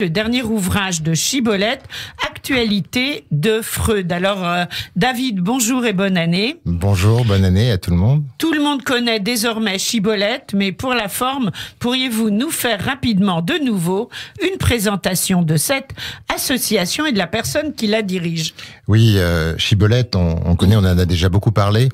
le dernier ouvrage de Chibolette, Actualité de Freud. Alors, euh, David, bonjour et bonne année. Bonjour, bonne année à tout le monde. Tout le monde connaît désormais Chibolette, mais pour la forme, pourriez-vous nous faire rapidement de nouveau une présentation de cette association et de la personne qui la dirige Oui, euh, Chibolette, on, connaît, on en a déjà beaucoup parlé.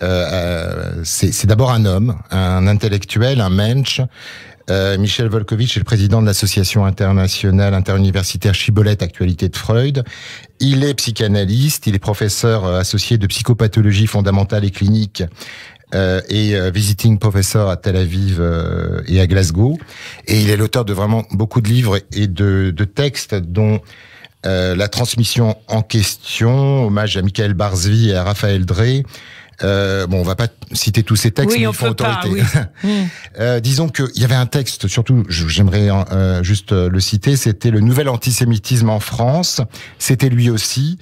Euh, c'est d'abord un homme, un intellectuel, un mensch, euh, Michel Volkovitch est le président de l'association internationale interuniversitaire Chibolette Actualité de Freud. Il est psychanalyste, il est professeur euh, associé de psychopathologie fondamentale et clinique euh, et visiting professor à Tel Aviv et à Glasgow. Et il est l'auteur de vraiment beaucoup de livres et de, de textes dont la transmission en question, hommage à Michael Barzvi et à Raphaël Drey, euh, bon, on va pas citer tous ces textes, mais ils font autorité. Mm. euh, disons qu'il y avait un texte, surtout, j'aimerais euh, juste euh, le citer, c'était le nouvel antisémitisme en France. C'était lui aussi.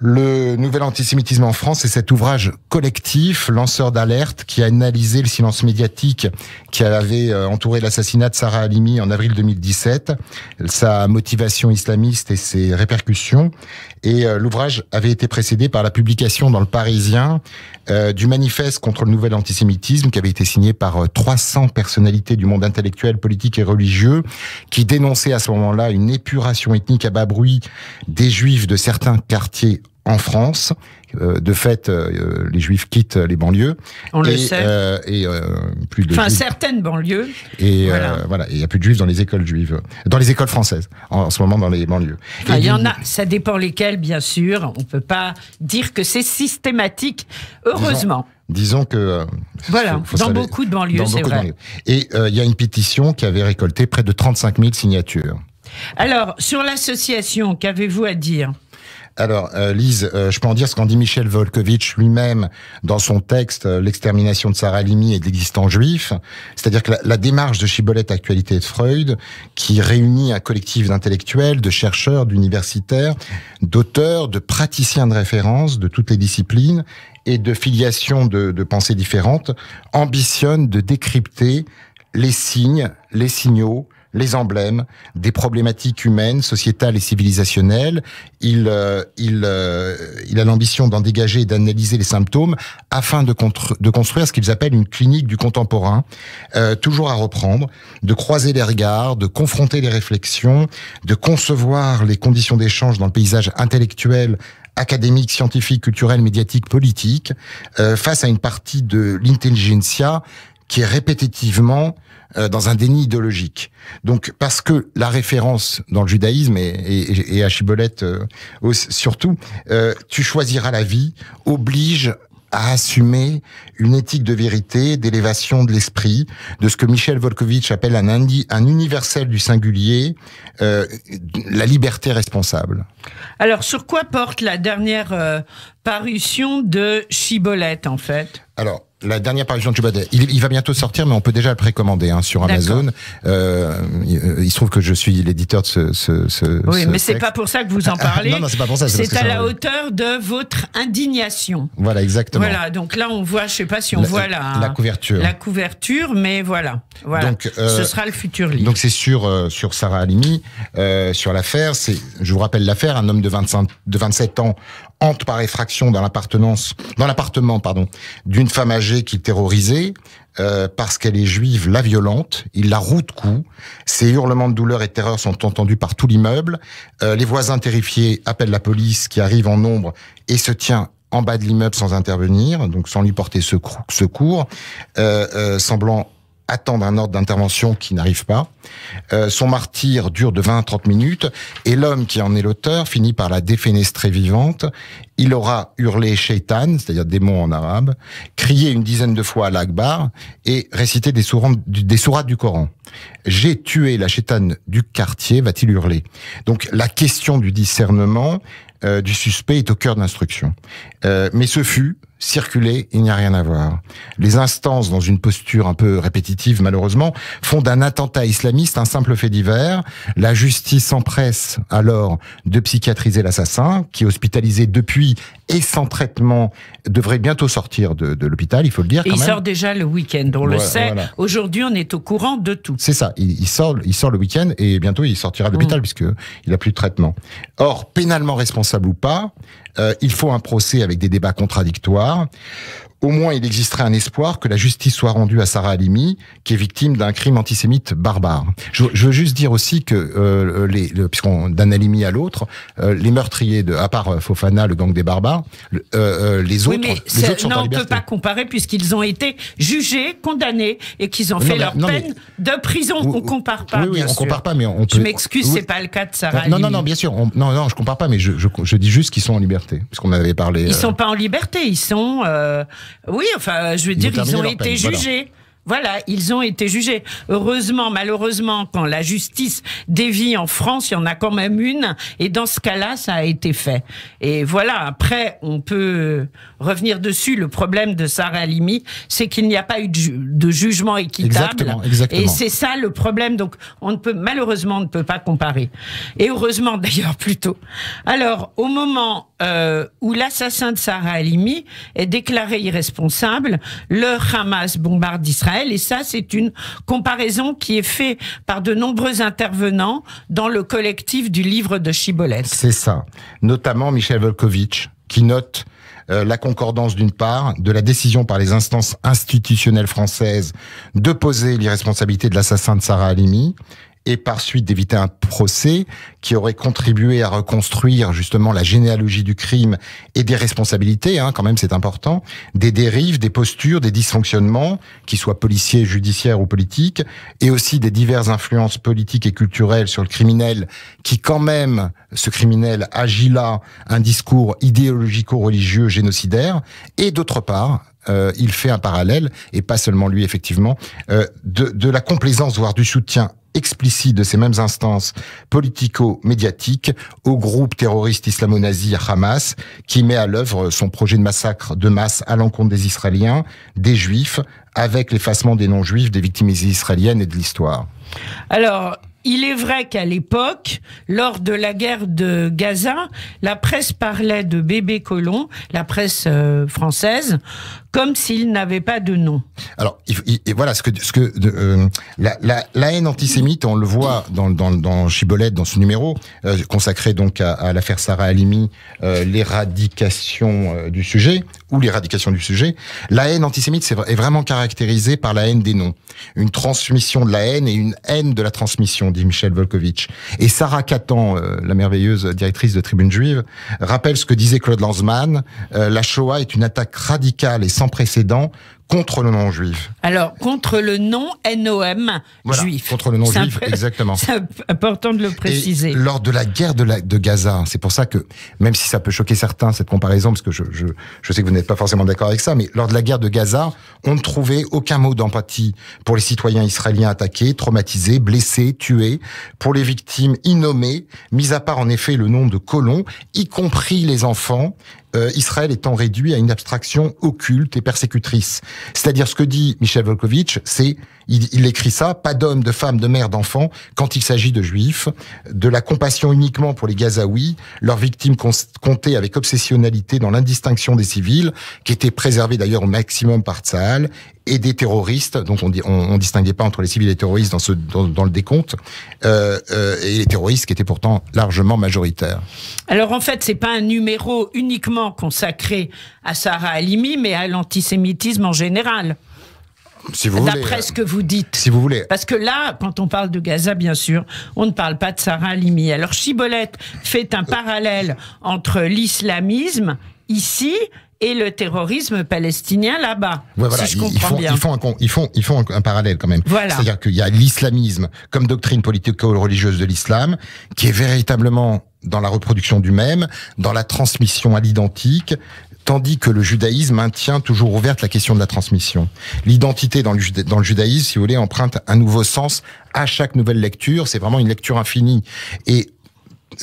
Le nouvel antisémitisme en France, c'est cet ouvrage collectif, lanceur d'alerte, qui a analysé le silence médiatique qui avait euh, entouré l'assassinat de Sarah Halimi en avril 2017, sa motivation islamiste et ses répercussions. Et euh, l'ouvrage avait été précédé par la publication dans le Parisien euh, du manifeste contre le nouvel antisémitisme qui avait été signé par 300 personnalités du monde intellectuel, politique et religieux, qui dénonçaient à ce moment-là une épuration ethnique à bas bruit des juifs de certains quartiers en France. Euh, de fait, euh, euh, les Juifs quittent les banlieues. On et, le sait. et plus de. Enfin, certaines banlieues. Et voilà, il n'y a plus de Juifs dans les écoles juives, dans les écoles françaises, en, ce moment dans les banlieues. il y en a. Ça dépend lesquelles, bien sûr. On ne peut pas dire que c'est systématique. Heureusement. Disons, que... Voilà, dans beaucoup de banlieues, c'est vrai. Et il y a une pétition qui avait récolté près de 35 000 signatures. Alors, sur l'association, qu'avez-vous à dire alors, euh, Lise, euh, je peux en dire ce qu'en dit Michel Volkovitch lui-même dans son texte euh, L'extermination de Sarah Limi et de l'existant juif. C'est-à-dire que la, démarche de Chibolette Actualité de Freud, qui réunit un collectif d'intellectuels, de chercheurs, d'universitaires, d'auteurs, de praticiens de référence de toutes les disciplines et de filiations de pensées différentes, ambitionne de décrypter les signes, les signaux, les emblèmes des problématiques humaines, sociétales et civilisationnelles. Il, euh, il, euh, il a l'ambition d'en dégager et d'analyser les symptômes afin de, construire ce qu'ils appellent une clinique du contemporain, euh, toujours à reprendre, de croiser les regards, de confronter les réflexions, de concevoir les conditions d'échange dans le paysage intellectuel académique, scientifique, culturel, médiatique, politique, face à une partie de l'intelligentsia qui est répétitivement euh, dans un déni idéologique. Donc, parce que la référence dans le judaïsme et, et, et à Chibolette euh, surtout, euh, tu choisiras la vie, oblige à assumer une éthique de vérité, d'élévation de l'esprit, de ce que Michel Volkovitch appelle un, indi, un universel du singulier, la liberté responsable. Alors, sur quoi porte la dernière parution de Chibolette, en fait Alors, la dernière parution de Badet, Il, va bientôt sortir, mais on peut déjà le précommander hein, sur Amazon. Euh, il, se trouve que je suis l'éditeur de ce, ce, ce Oui, mais c'est pas pour ça que vous en parlez. non, non, c'est pas pour ça. C'est à la hauteur de votre indignation. Voilà, exactement. Voilà, donc là on voit, je sais pas si on voit la, la couverture. La couverture, mais voilà. voilà. Euh, ce sera le futur livre. Donc c'est sur euh, sur Sarah euh, sur l'affaire. C'est, je vous rappelle l'affaire, un homme de 25, de 27 ans entre par effraction dans l'appartenance, dans l'appartement, pardon, d'une femme âgée qu'il terrorisait, euh, parce qu'elle est juive, la violente, il la roue de coups, ses hurlements de douleur et de terreur sont entendus par tout l'immeuble, euh, les voisins terrifiés appellent la police qui arrive en nombre et se tient en bas de l'immeuble sans intervenir, donc sans lui porter secours, euh, semblant Attendre un ordre d'intervention qui n'arrive pas. Euh, son martyr dure de 20 à 30 minutes et l'homme qui en est l'auteur finit par la défenestrer vivante. Il aura hurlé shaitan, c'est-à-dire démon en arabe, crié une dizaine de fois à l'Akbar et récité des sourates du, des du Coran. J'ai tué la shaitan du quartier, va-t-il hurler Donc la question du discernement euh, du suspect est au cœur d'instruction. Euh, mais ce fut, circuler, il n'y a rien à voir. Les instances, dans une posture un peu répétitive malheureusement, font d'un attentat islamiste un simple fait divers. La justice s'empresse alors de psychiatriser l'assassin, qui est hospitalisé depuis et sans traitement devrait bientôt sortir de, l'hôpital, il faut le dire. Quand il sort déjà le week-end, on le sait. Aujourd'hui, on est au courant de tout. C'est ça, il, sort, il sort le week-end et bientôt il sortira de l'hôpital mm. puisque il a plus de traitement. Or, pénalement responsable ou pas, euh, il faut un procès avec des débats contradictoires au moins il existerait un espoir que la justice soit rendue à Sarah Halimi, qui est victime d'un crime antisémite barbare. Je, veux juste dire aussi que, euh, les, puisqu'on d'un Halimi à l'autre, euh, les meurtriers, de, à part euh, Fofana, le gang des barbares, les autres, les autres sont non, on ne peut pas comparer puisqu'ils ont été jugés, condamnés et qu'ils ont fait leur peine de prison. On ne compare pas. Oui, oui, on compare pas, mais on peut. Je m'excuse, c'est pas le cas de Sarah. Bah, non, non, non, bien sûr. non, non, je compare pas, mais je, je, je dis juste qu'ils sont en liberté, puisqu'on avait parlé. Ils sont pas en liberté, ils sont. Oui, enfin, euh, je veux dire, ils ont été jugés. Voilà. ils ont été jugés. Heureusement, malheureusement, quand la justice dévie en France, il y en a quand même une. Et dans ce cas-là, ça a été fait. Et voilà, après, on peut revenir dessus. Le problème de Sarah Limi, c'est qu'il n'y a pas eu de, jugement équitable. Exactement, exactement. Et c'est ça le problème. Donc, on ne peut, malheureusement, on ne peut pas comparer. Et heureusement, d'ailleurs, plutôt. Alors, au moment euh, où l'assassin de Sarah Halimi est déclaré irresponsable, le Hamas bombarde Israël, et ça c'est une comparaison qui est faite par de nombreux intervenants dans le collectif du livre de Chibolet. C'est ça, notamment Michel Volkovitch, qui note euh, la concordance d'une part, de la décision par les instances institutionnelles françaises de poser l'irresponsabilité de l'assassin de Sarah Alimi et par suite d'éviter un procès qui aurait contribué à reconstruire justement la généalogie du crime et des responsabilités, hein, quand même c'est important, des dérives, des postures, des dysfonctionnements, qu'ils soient policiers, judiciaires ou politiques, et aussi des diverses influences politiques et culturelles sur le criminel, qui quand même, ce criminel agit là un discours idéologico-religieux génocidaire, et d'autre part, euh, il fait un parallèle, et pas seulement lui effectivement, euh, de, la complaisance, voire du soutien explicite de ces mêmes instances politico-médiatiques au groupe terroriste islamo-nazi Hamas qui met à l'œuvre son projet de massacre de masse à l'encontre des Israéliens, des Juifs, avec l'effacement des non-juifs, des victimes israéliennes et de l'histoire. Alors, il est vrai qu'à l'époque, lors de la guerre de Gaza, la presse parlait de bébé colon, la presse euh, française, comme s'il n'avait pas de nom. Alors, et voilà ce que, ce que euh, la, haine antisémite, on le voit dans, dans, dans Chibolette, dans ce numéro euh, consacré donc à, l'affaire Sarah Halimi, euh, l'éradication du sujet ou l'éradication du sujet. La haine antisémite est, vraiment caractérisée par la haine des noms, une transmission de la haine et une haine de la transmission, dit Michel Volkovitch. Et Sarah Catan, la merveilleuse directrice de Tribune Juive, rappelle ce que disait Claude Lanzmann la Shoah est une attaque radicale et sans précédent contre le nom juif. Alors, contre le nom NOM juif. Contre le nom juif, exactement. C'est important de le préciser. lors de la guerre de, de Gaza, c'est pour ça que, même si ça peut choquer certains, cette comparaison, parce que je, je, je sais que vous n'êtes pas forcément d'accord avec ça, mais lors de la guerre de Gaza, on ne trouvait aucun mot d'empathie pour les citoyens israéliens attaqués, traumatisés, blessés, tués, pour les victimes innommées, mis à part en effet le nom de colons, y compris les enfants, euh, Israël étant réduit à une abstraction occulte et persécutrice. C'est-à-dire ce que dit Michel Volkovitch, c'est, il, écrit ça, pas d'hommes, de femmes, de mères, d'enfants, quand il s'agit de juifs, de la compassion uniquement pour les Gazaouis, leurs victimes comptées avec obsessionnalité dans l'indistinction des civils, qui étaient préservés d'ailleurs au maximum par Tsahal, et des terroristes, donc on, on, on distinguait pas entre les civils et les terroristes dans, ce, dans, dans le décompte, euh, euh, et les terroristes qui étaient pourtant largement majoritaires. Alors en fait, c'est pas un numéro uniquement consacré à Sarah Halimi, mais à l'antisémitisme en général. Si D'après ce que vous dites. Si vous voulez. Parce que là, quand on parle de Gaza, bien sûr, on ne parle pas de Sarah Halimi. Alors Chibolette fait un parallèle entre l'islamisme ici et le terrorisme palestinien là-bas. si je comprends ils font, bien. Ils font, un, parallèle quand même. C'est-à-dire qu'il y a l'islamisme comme doctrine politico-religieuse de l'islam, qui est véritablement dans la reproduction du même, dans la transmission à l'identique, tandis que le judaïsme maintient toujours ouverte la question de la transmission. L'identité dans le, judaïsme, si vous voulez, emprunte un nouveau sens à chaque nouvelle lecture. C'est vraiment une lecture infinie. Et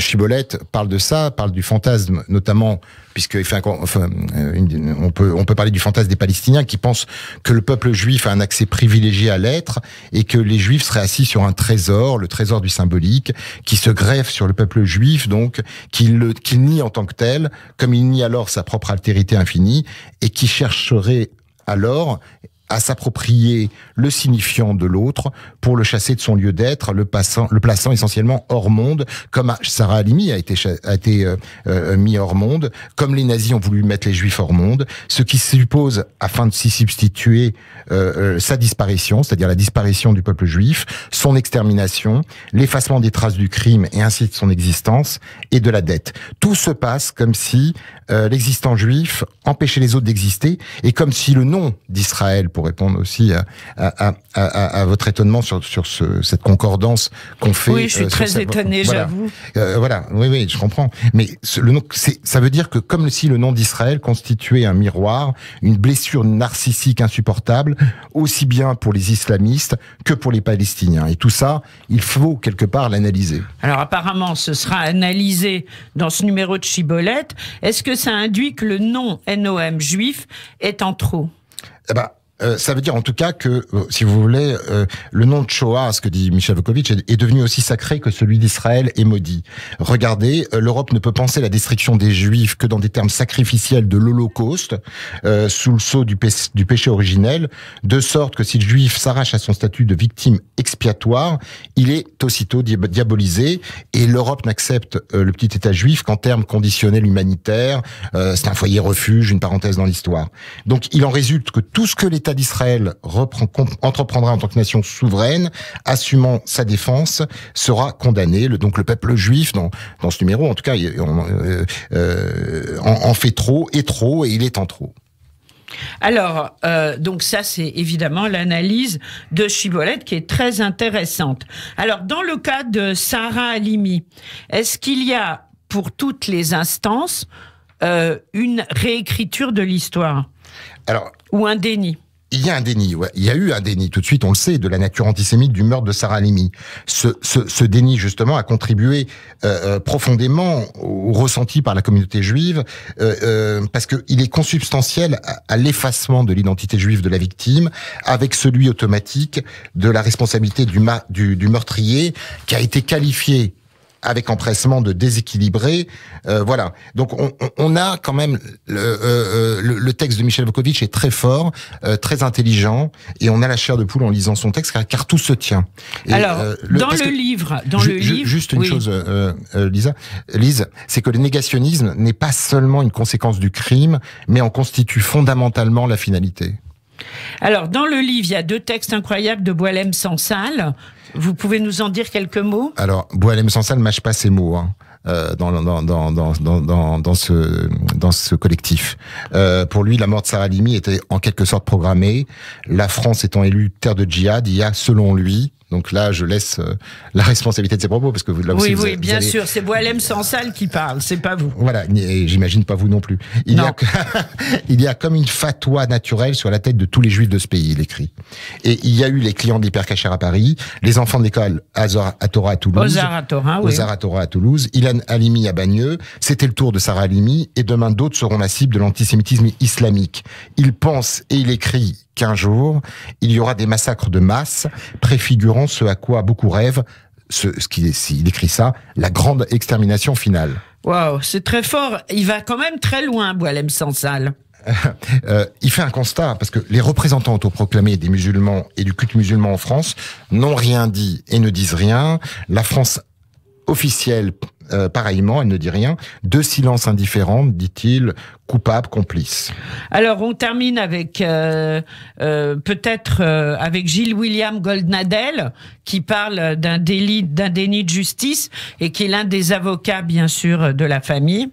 Chibolette parle de ça, parle du fantasme, notamment, puisque euh, on, peut, on peut parler du fantasme des Palestiniens qui pensent que le peuple juif a un accès privilégié à l'être et que les juifs seraient assis sur un trésor, le trésor du symbolique, qui se greffe sur le peuple juif, donc, qu'il qu'il nie en tant que tel, comme il nie alors sa propre altérité infinie, et qui chercherait alors à s'approprier le signifiant de l'autre pour le chasser de son lieu d'être, le, passant, le plaçant essentiellement hors monde, comme Sarah Halimi a été, a été euh, euh, mis hors monde, comme les nazis ont voulu mettre les juifs hors monde, ce qui suppose, afin de s'y substituer, euh, sa disparition, c'est-à-dire la disparition du peuple juif, son extermination, l'effacement des traces du crime et ainsi de son existence et de la dette. Tout se passe comme si l'existant juif empêchait les autres d'exister et comme si le nom d'Israël, pour répondre aussi à, votre étonnement sur, cette concordance qu'on fait. Oui, je suis euh, très étonnée, étonné, j'avoue. Euh, voilà, oui, oui, je comprends. Mais le nom, ça veut dire que comme si le nom d'Israël constituait un miroir, une blessure narcissique insupportable, aussi bien pour les islamistes que pour les Palestiniens. Et tout ça, il faut quelque part l'analyser. Alors apparemment, ce sera analysé dans ce numéro de Chibolette. Est-ce que ça induit que le nom NOM juif est en trop eh ben, euh, ça veut dire en tout cas que, euh, si vous voulez, euh, le nom de Shoah, ce que dit Michel Vukovic, est, devenu aussi sacré que celui d'Israël et maudit. Regardez, l'Europe ne peut penser la destruction des Juifs que dans des termes sacrificiels de l'Holocauste, sous le sceau du, péché originel, de sorte que si le Juif s'arrache à son statut de victime expiatoire, il est aussitôt diabolisé, et l'Europe n'accepte le petit État juif qu'en termes conditionnels humanitaires, c'est un foyer refuge, une parenthèse dans l'histoire. Donc il en résulte que tout ce que l'État d'Israël entreprendra en tant que nation souveraine, assumant sa défense, sera condamné. donc le peuple juif, dans, ce numéro, en tout cas, euh, euh, en, fait trop et trop, et il est en trop. Alors, euh, donc ça, c'est évidemment l'analyse de Chibolette qui est très intéressante. Alors, dans le cas de Sarah Halimi, est-ce qu'il y a pour toutes les instances une réécriture de l'histoire Alors, ou un déni il y a un déni, il y a eu un déni tout de suite, on le sait, de la nature antisémite du meurtre de Sarah Halimi. Ce, ce, déni, justement, a contribué euh, euh, profondément au ressenti par la communauté juive, euh, euh, parce qu'il est consubstantiel à, l'effacement de l'identité juive de la victime, avec celui automatique de la responsabilité du, du, du meurtrier, qui a été qualifié avec empressement de déséquilibrer. Euh, voilà. Donc on, a quand même euh, euh, le, texte de Michel Vukovic est très fort, euh, très intelligent, et on a la chair de poule en lisant son texte car, tout se tient. Alors dans le livre, dans le livre, juste une chose, Lisa, Lise, c'est que le négationnisme n'est pas seulement une conséquence du crime, mais en constitue fondamentalement la finalité. Alors, dans le livre, il y a deux textes incroyables de Boilem Sansal. Vous pouvez nous en dire quelques mots Alors, Boilem Sansal mâche pas ses mots. Hein. Euh, dans, ce, collectif. Euh, pour lui, la mort de Sarah Limi était en quelque sorte programmée. La France étant élue terre de djihad, il y a, selon lui, donc là, je laisse euh, la responsabilité de ces propos parce que vous là aussi, Oui, oui, bien sûr, c'est sans Sansal qui parle, c'est pas vous. Voilà, et j'imagine pas vous non plus. Il, Y a... comme une fatwa naturelle sur la tête de tous les juifs de ce pays, il écrit. Et il y a eu les clients de à Paris, les enfants de l'école à Torah à Toulouse. à à Toulouse, Ilan Alimi à Bagneux. C'était le tour de Sarah Alimi. et demain d'autres seront la cible de l'antisémitisme islamique. Il pense et il écrit 15 jours, il y aura des massacres de masse préfigurant ce à quoi beaucoup rêvent, ce, ce qu'il il écrit ça, la grande extermination finale. Waouh, c'est très fort. Il va quand même très loin, Boilem Sansal. Euh, il fait un constat, parce que les représentants autoproclamés des musulmans et du culte musulman en France n'ont rien dit et ne disent rien. La France officielle, euh, pareillement, elle ne dit rien. Deux silences indifférents, dit-il, coupable, complice. Alors on termine avec euh, euh, peut-être euh, avec Gilles William Goldnadel qui parle d'un délit, d'un déni de justice et qui est l'un des avocats bien sûr de la famille.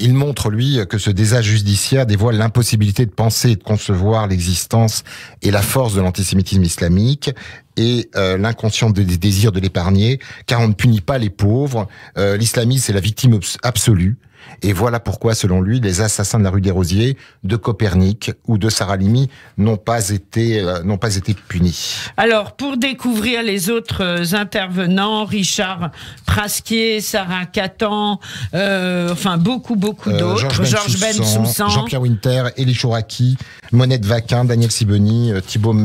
il montre lui que ce désastre judiciaire dévoile l'impossibilité de penser et de concevoir l'existence et la force de l'antisémitisme islamique et l'inconscient des désirs de l'épargner, car on ne punit pas les pauvres. L'islamisme c'est la victime absolue. Et voilà pourquoi, selon lui, les assassins de la rue des Rosiers, de Copernic ou de Saralimi n'ont pas été euh, n'ont pas été punis. Alors, pour découvrir les autres euh, intervenants, Richard Prasquier, Sarah Catan, euh, enfin beaucoup beaucoup d'autres, Georges Ben, ben Soussan, Jean-Pierre Winter, Elie Chouraki, Monette Vaquin, Daniel Sibony, Thibaut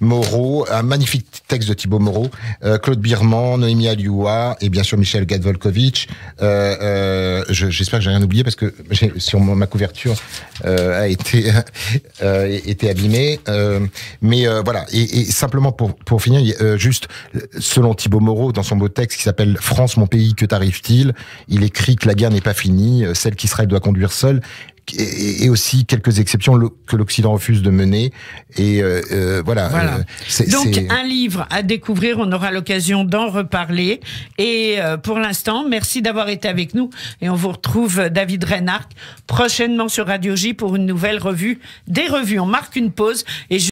Moreau, un magnifique texte de Thibaut Moreau, Claude Birman, Noémie Alioua et bien sûr Michel Gadvolkovitch. euh, euh, j'espère que j'ai rien oublié parce que sur ma couverture euh, a été euh, été abîmée. mais voilà, et, simplement pour finir, juste selon Thibaut Moreau dans son beau texte qui s'appelle France mon pays que t'arrive-t-il, il écrit que la guerre n'est pas finie, celle qui serait doit conduire seule et, aussi quelques exceptions que l'Occident refuse de mener. Et euh, euh, voilà. Euh, Donc un livre à découvrir, on aura l'occasion d'en reparler. Et pour l'instant, merci d'avoir été avec nous. Et on vous retrouve, David Reynard, prochainement sur Radio J pour une nouvelle revue des revues. On marque une pause et je